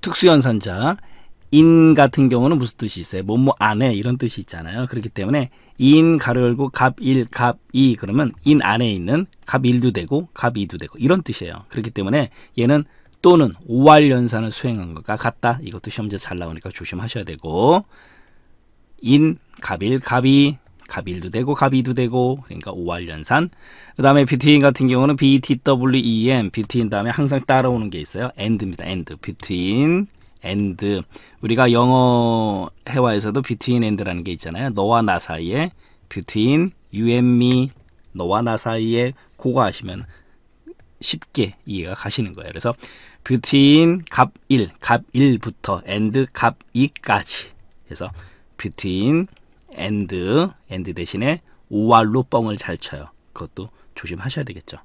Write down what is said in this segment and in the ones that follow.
특수연산자 인 같은 경우는 무슨 뜻이 있어요? 몸뭐 안에 이런 뜻이 있잖아요. 그렇기 때문에 인 가로 열고 갑 1, 갑2 그러면 인 안에 있는 갑 1도 되고 갑 2도 되고 이런 뜻이에요. 그렇기 때문에 얘는 또는 5할 연산을 수행한 것과 같다. 이것도 시험제 잘 나오니까 조심하셔야 되고 인, 갑 1, 갑2 갑일도 되고 갑이도 되고 그러니까 5월 연산 그 다음에 b e t 같은 경우는 btwen b e t w e 다음에 항상 따라오는 게 있어요 end입니다 end b e t w n d 우리가 영어 회화에서도 b e t w e n d 라는게 있잖아요 너와 나 사이에 b e t w e e you and me 너와 나 사이에 고거 하시면 쉽게 이해가 가시는 거예요 그래서 between 갑 1, 갑 1부터 end 갑 2까지 해서 between and, and 대신에 오알로 뻥을 잘 쳐요. 그것도 조심하셔야 되겠죠.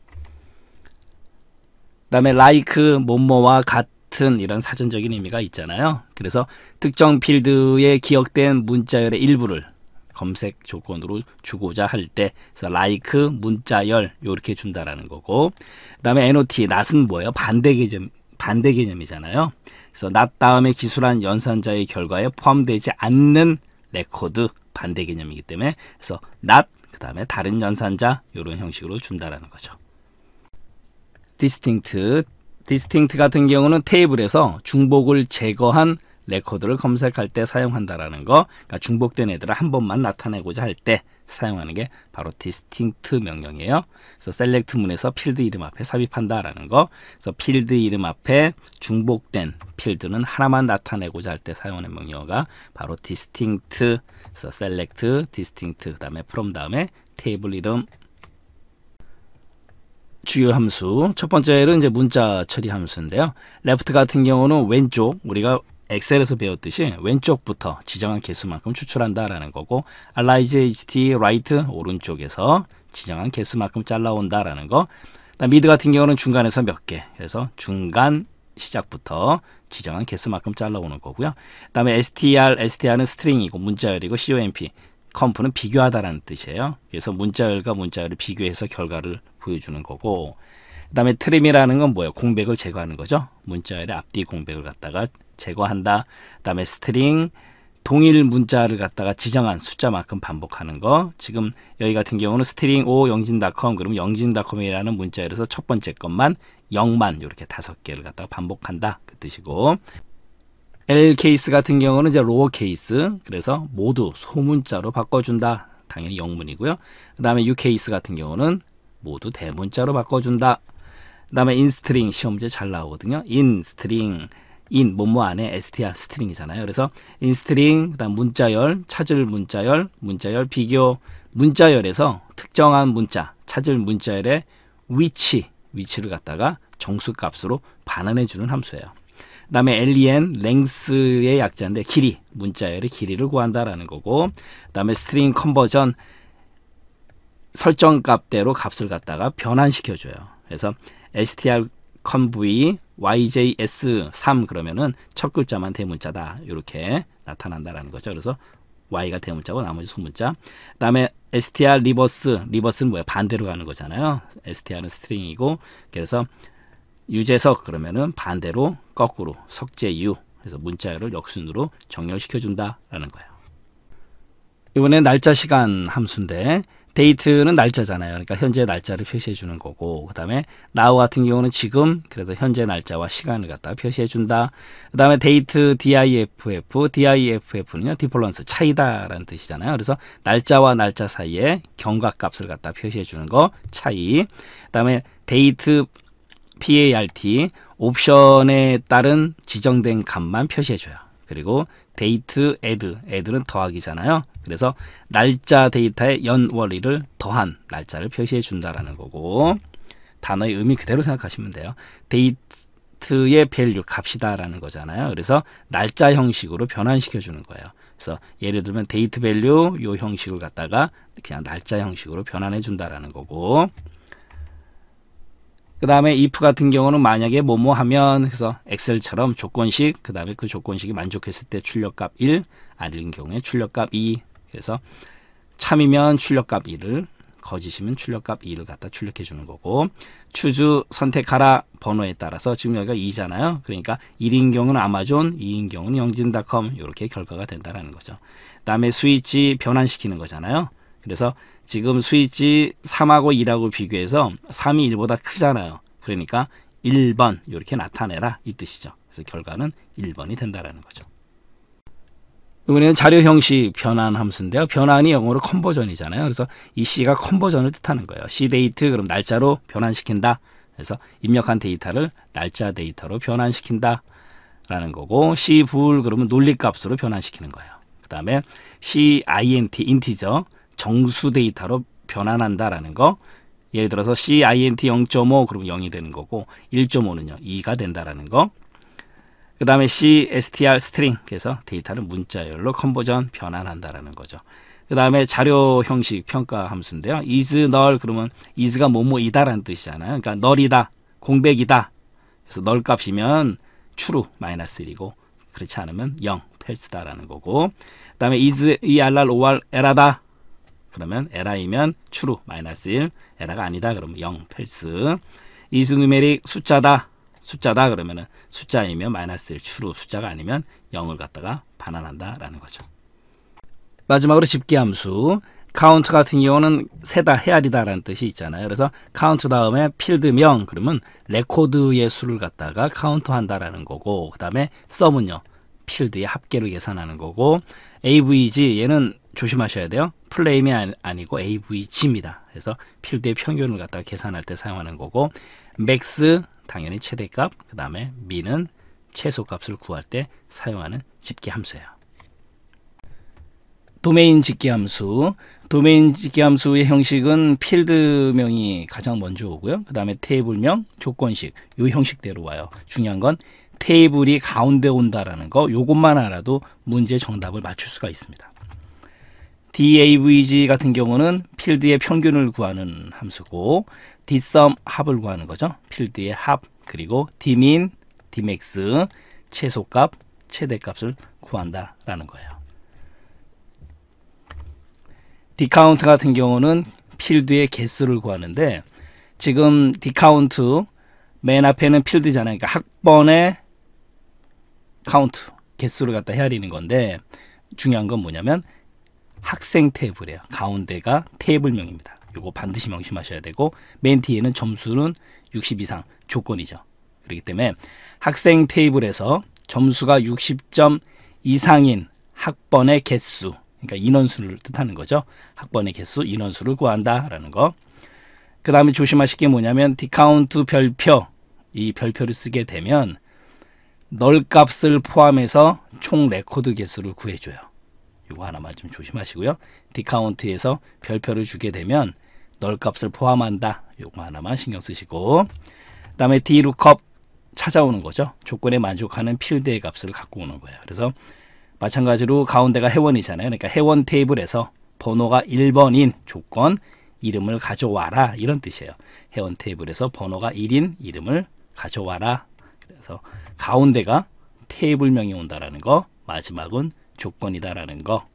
그 다음에 like, 뭐뭐와 같은 이런 사전적인 의미가 있잖아요. 그래서 특정 필드에 기억된 문자열의 일부를 검색 조건으로 주고자 할때 그래서 like 문자열 이렇게 준다라는 거고 그다음에 not not은 뭐예요? 반대 개념 반대 개념이잖아요. 그래서 not 다음에 기술한 연산자의 결과에 포함되지 않는 레코드 반대 개념이기 때문에 그래서 not 그 다음에 다른 연산자 이런 형식으로 준다라는 거죠. distinct distinct 같은 경우는 테이블에서 중복을 제거한 레코드를 검색할 때 사용한다라는 거 그러니까 중복된 애들을 한 번만 나타내고자 할 때 사용하는 게 바로 디스팅트 명령이에요. 그래서 셀렉트 문에서 필드 이름 앞에 삽입한다라는 거 그래서 필드 이름 앞에 중복된 필드는 하나만 나타내고자 할 때 사용하는 명령어가 바로 디스팅트 그래서 셀렉트 디스팅트 그 다음에 프롬 다음에 테이블 이름 주요 함수 첫 번째는 이제 문자 처리 함수인데요. 레프트 같은 경우는 왼쪽 우리가 엑셀에서 배웠듯이 왼쪽부터 지정한 개수만큼 추출한다라는 거고 알라이즈 HT right 오른쪽에서 지정한 개수만큼 잘라온다라는 거. 미드 같은 경우는 중간에서 몇 개. 그래서 중간 시작부터 지정한 개수만큼 잘라오는 거고요. 그다음에 str, s t r 은 스트링이고 문자열이고 comp, 컴프는 비교하다라는 뜻이에요. 그래서 문자열과 문자열을 비교해서 결과를 보여주는 거고 그 다음에 트림이라는 건 뭐예요? 공백을 제거하는 거죠. 문자열의 앞뒤 공백을 갖다가 제거한다. 그 다음에 스트링, 동일 문자를 갖다가 지정한 숫자만큼 반복하는 거. 지금 여기 같은 경우는 스트링 오 영진닷컴 그럼 영진닷컴이라는 문자열에서 첫 번째 것만 0만 이렇게 다섯 개를 갖다가 반복한다 그 뜻이고 L 케이스 같은 경우는 이제 로어 케이스 그래서 모두 소문자로 바꿔준다. 당연히 영문이고요. 그 다음에 U 케이스 같은 경우는 모두 대문자로 바꿔준다. 그다음에 인스트링 시험제 잘 나오거든요. 인스트링 인 뭐뭐 안에 str 스트링이잖아요. 그래서 인스트링 그다음 문자열 찾을 문자열 문자열 비교 문자열에서 특정한 문자 찾을 문자열의 위치 위치를 갖다가 정수 값으로 반환해 주는 함수예요. 그다음에 len length의 약자인데 길이 문자열의 길이를 구한다라는 거고 그다음에 스트링 컨버전 설정 값대로 값을 갖다가 변환시켜 줘요. 그래서 STR 컨브이 YJS3 그러면은 첫 글자만 대문자다. 이렇게 나타난다라는 거죠. 그래서 Y가 대문자고 나머지 소문자. 그다음에 STR 리버스. 리버스는 뭐야? 반대로 가는 거잖아요. STR은 스트링이고 그래서 유재석 그러면은 반대로 거꾸로 석재유. 그래서 문자열을 역순으로 정렬시켜 준다라는 거예요. 이번에 날짜 시간 함수인데 데이트는 날짜잖아요. 그러니까 현재 날짜를 표시해 주는 거고 그다음에 now 같은 경우는 지금 그래서 현재 날짜와 시간을 갖다가 표시해 준다. 그다음에 데이트 diff diff는요. 디폴런스 차이다라는 뜻이잖아요. 그래서 날짜와 날짜 사이에 경과값을 갖다 표시해 주는 거 차이. 그다음에 데이트 part 옵션에 따른 지정된 값만 표시해 줘요. 그리고 데이트 애드 애드는 더하기잖아요. 그래서 날짜 데이터의 연월일을 더한 날짜를 표시해 준다라는 거고 단어의 의미 그대로 생각하시면 돼요. 데이트의 밸류 값이다라는 거잖아요. 그래서 날짜 형식으로 변환시켜 주는 거예요. 그래서 예를 들면 데이트 밸류 요 형식을 갖다가 그냥 날짜 형식으로 변환해 준다라는 거고 그 다음에 if 같은 경우는 만약에 뭐뭐 하면 그래서 엑셀처럼 조건식 그 다음에 그 조건식이 만족했을 때 출력값 1 아닌 경우에 출력값 2 그래서 참이면 출력값 1을 거짓이면 출력값 2를 갖다 출력해 주는 거고 추주 선택하라 번호에 따라서 지금 여기가 2잖아요. 그러니까 1인 경우는 아마존, 2인 경우는 영진닷컴 이렇게 결과가 된다라는 거죠. 그다음에 스위치 변환시키는 거잖아요. 그래서 지금 스위치 3하고 2라고 비교해서 3이 1보다 크잖아요. 그러니까 1번 이렇게 나타내라 이 뜻이죠. 그래서 결과는 1번이 된다라는 거죠. 이번에는 자료 형식 변환 함수인데요. 변환이 영어로 컨버전이잖아요. 그래서 이 C가 컨버전을 뜻하는 거예요. C 데이트 그럼 날짜로 변환시킨다. 그래서 입력한 데이터를 날짜 데이터로 변환시킨다. 라는 거고 C 불 그러면 논리값으로 변환시키는 거예요. 그 다음에 C int 인티저 정수 데이터로 변환한다라는 거. 예를 들어서 CINT 0.5 그러면 0이 되는 거고 1.5는요. 2가 된다라는 거. 그 다음에 CSTR 스트링 그래서 데이터를 문자열로 컨버전 변환한다라는 거죠. 그 다음에 자료 형식 평가 함수인데요. is 널 그러면 is가 뭐뭐이다라는 뜻이잖아요. 그러니까 널이다, 공백이다. 그래서 널 값이면 true 마이너스 1이고 그렇지 않으면 0펠스 l 다라는 거고. 그 다음에 is err or errada 그러면 에라이면 true 마이너스 1 에라가 아니다 그러면 0 펠스. l s e 이스누메릭 숫자다 숫자다 그러면은 숫자이면 마이너스 1 true 숫자가 아니면 0을 갖다가 반환한다라는 거죠. 마지막으로 집계 함수 카운트 같은 경우는 세다 헤아리다라는 뜻이 있잖아요. 그래서 카운트 다음에 필드명 그러면 레코드의 수를 갖다가 카운트한다라는 거고 그다음에 썸은요 필드의 합계를 계산하는 거고 AVG 얘는 조심하셔야 돼요. 플레임이 아니고 AVG입니다. 그래서 필드의 평균을 갖다가 계산할 때 사용하는 거고 맥스 당연히 최대값, 그 다음에 미는 최소값을 구할 때 사용하는 집계 함수예요. 도메인 집계 함수 도메인 집계 함수의 형식은 필드명이 가장 먼저 오고요. 그 다음에 테이블명, 조건식 요 형식대로 와요. 중요한 건 테이블이 가운데 온다라는 거 요것만 알아도 문제 정답을 맞출 수가 있습니다. DAVG 같은 경우는 필드의 평균을 구하는 함수고 dsum 합을 구하는 거죠. 필드의 합 그리고 dmin, dmax 최소값, 최대값을 구한다라는 거예요. dcount 같은 경우는 필드의 개수를 구하는데 지금 dcount 맨 앞에는 필드잖아요. 그러니까 학번의 카운트 개수를 갖다 헤아리는 건데 중요한 건 뭐냐면 학생 테이블이에요. 가운데가 테이블명입니다. 이거 반드시 명심하셔야 되고 맨 뒤에는 점수는 60 이상 조건이죠. 그렇기 때문에 학생 테이블에서 점수가 60점 이상인 학번의 개수 그러니까 인원수를 뜻하는 거죠. 학번의 개수, 인원수를 구한다라는 거. 그 다음에 조심하실 게 뭐냐면 디카운트 별표, 이 별표를 쓰게 되면 널값을 포함해서 총 레코드 개수를 구해줘요. 이거 하나만 좀 조심하시고요. 디카운트에서 별표를 주게 되면 널값을 포함한다. 요거 하나만 신경 쓰시고 그 다음에 d l o 찾아오는 거죠. 조건에 만족하는 필드의 값을 갖고 오는 거예요. 그래서 마찬가지로 가운데가 회원이잖아요. 그러니까 회원 테이블에서 번호가 1번인 조건 이름을 가져와라 이런 뜻이에요. 회원 테이블에서 번호가 1인 이름을 가져와라. 그래서 가운데가 테이블명이 온다라는 거 마지막은 조건이다라는 거